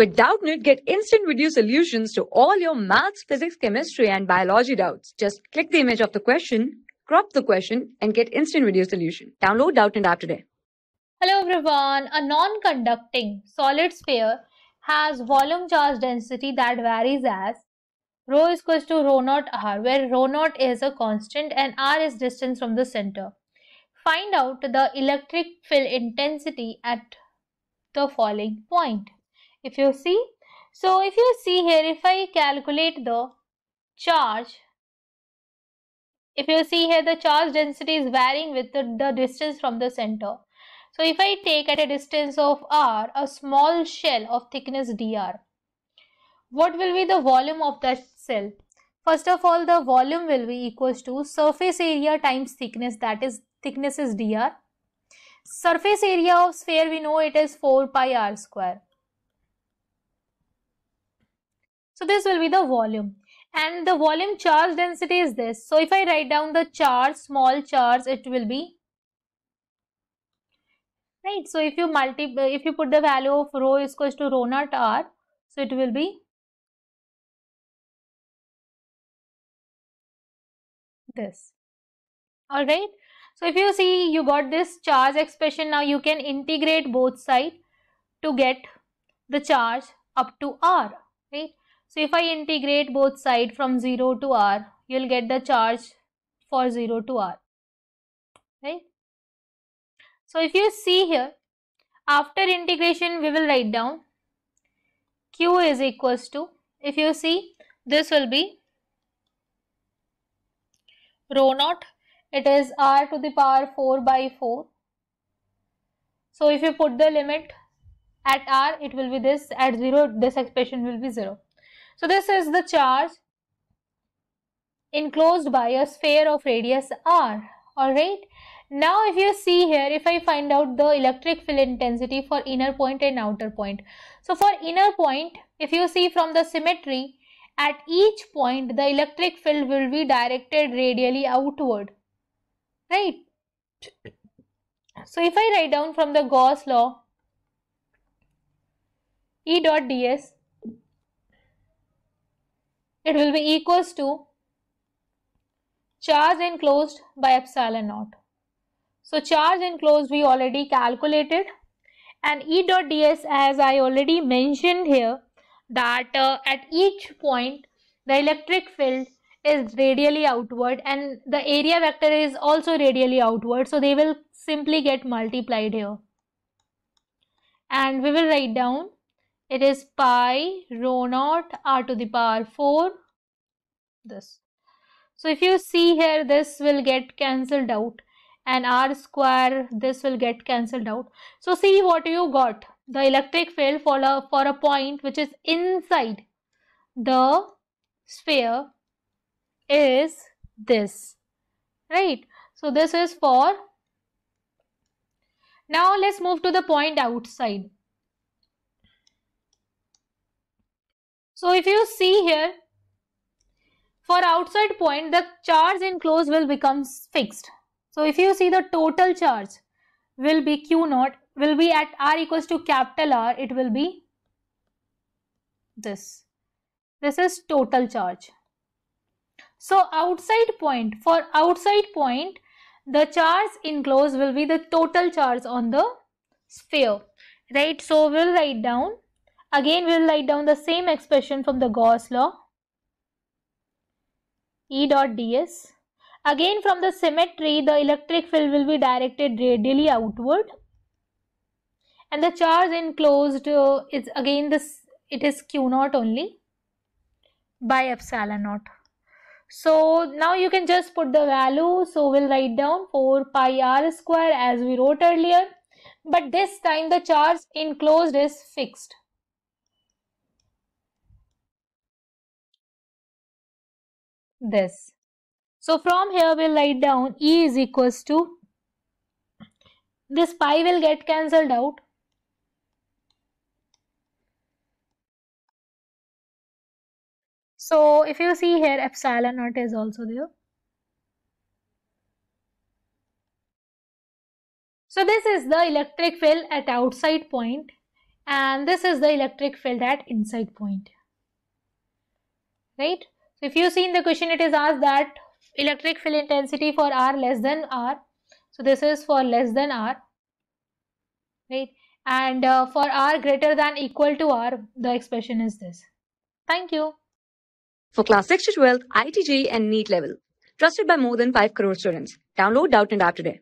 With Doubtnit, get instant video solutions to all your maths, physics, chemistry, and biology doubts. Just click the image of the question, crop the question, and get instant video solution. Download Doubtnit app today. Hello everyone. A non-conducting solid sphere has volume charge density that varies as rho is equals to rho naught r where rho naught is a constant and r is distance from the center. Find out the electric field intensity at the following point if you see. So, if you see here, if I calculate the charge, if you see here the charge density is varying with the, the distance from the center. So, if I take at a distance of r a small shell of thickness dr, what will be the volume of that cell? First of all, the volume will be equals to surface area times thickness that is thickness is dr. Surface area of sphere we know it is 4 pi r square. So this will be the volume and the volume charge density is this. So if I write down the charge, small charge, it will be right. So if you multiply, if you put the value of rho is equals to rho naught r, so it will be this. All right. So if you see, you got this charge expression. Now you can integrate both side to get the charge up to r. Right. So if I integrate both side from 0 to r, you'll get the charge for 0 to r, right? So if you see here, after integration we will write down q is equals to, if you see this will be rho naught, it is r to the power 4 by 4. So if you put the limit at r, it will be this, at 0 this expression will be 0. So this is the charge enclosed by a sphere of radius r. Alright. Now if you see here, if I find out the electric field intensity for inner point and outer point. So for inner point, if you see from the symmetry, at each point the electric field will be directed radially outward. Right. So if I write down from the Gauss law, E dot ds, it will be equals to charge enclosed by epsilon naught. So charge enclosed we already calculated and E dot ds as I already mentioned here that uh, at each point the electric field is radially outward and the area vector is also radially outward so they will simply get multiplied here and we will write down it is pi rho naught r to the power 4 this. So if you see here this will get cancelled out and r square this will get cancelled out. So see what you got the electric field for a, for a point which is inside the sphere is this right. So this is for now let's move to the point outside. So if you see here, for outside point, the charge enclosed will become fixed. So if you see the total charge will be Q naught will be at R equals to capital R, it will be this. This is total charge. So outside point, for outside point, the charge enclosed will be the total charge on the sphere, right? So we'll write down Again, we will write down the same expression from the Gauss law. E dot ds. Again, from the symmetry, the electric field will be directed radially outward. And the charge enclosed uh, is again this, it is Q naught only by epsilon naught. So now you can just put the value. So we'll write down 4 pi r square as we wrote earlier. But this time the charge enclosed is fixed. this. So from here we'll write down E is equals to this pi will get cancelled out. So if you see here epsilon naught is also there. So this is the electric field at outside point and this is the electric field at inside point. Right. So if you see in the question it is asked that electric field intensity for R less than R. So this is for less than R. Right. And uh, for R greater than equal to R, the expression is this. Thank you. For class 6 to 12, ITG and NEET level. Trusted by more than 5 crore students. Download Doubt and App today.